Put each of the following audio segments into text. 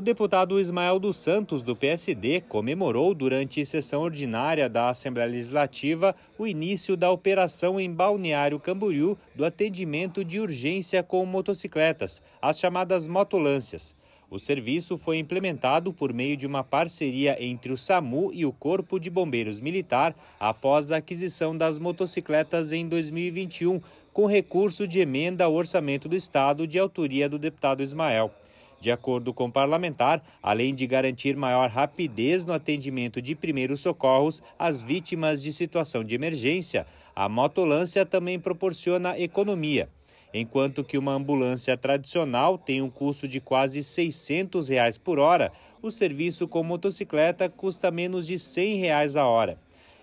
O deputado Ismael dos Santos, do PSD, comemorou durante sessão ordinária da Assembleia Legislativa o início da operação em Balneário Camboriú do atendimento de urgência com motocicletas, as chamadas motolâncias. O serviço foi implementado por meio de uma parceria entre o SAMU e o Corpo de Bombeiros Militar após a aquisição das motocicletas em 2021, com recurso de emenda ao orçamento do Estado de autoria do deputado Ismael. De acordo com o parlamentar, além de garantir maior rapidez no atendimento de primeiros socorros às vítimas de situação de emergência, a motolância também proporciona economia. Enquanto que uma ambulância tradicional tem um custo de quase R$ 600 reais por hora, o serviço com motocicleta custa menos de R$ 100 reais a hora.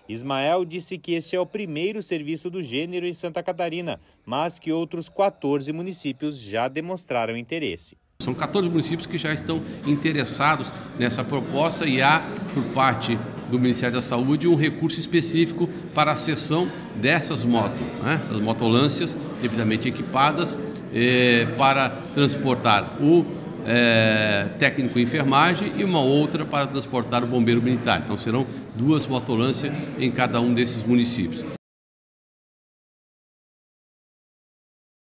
Ismael disse que este é o primeiro serviço do gênero em Santa Catarina, mas que outros 14 municípios já demonstraram interesse. São 14 municípios que já estão interessados nessa proposta e há, por parte do Ministério da Saúde, um recurso específico para a cessão dessas motos, né? essas motolâncias devidamente equipadas eh, para transportar o eh, técnico em enfermagem e uma outra para transportar o bombeiro militar. Então serão duas motolâncias em cada um desses municípios.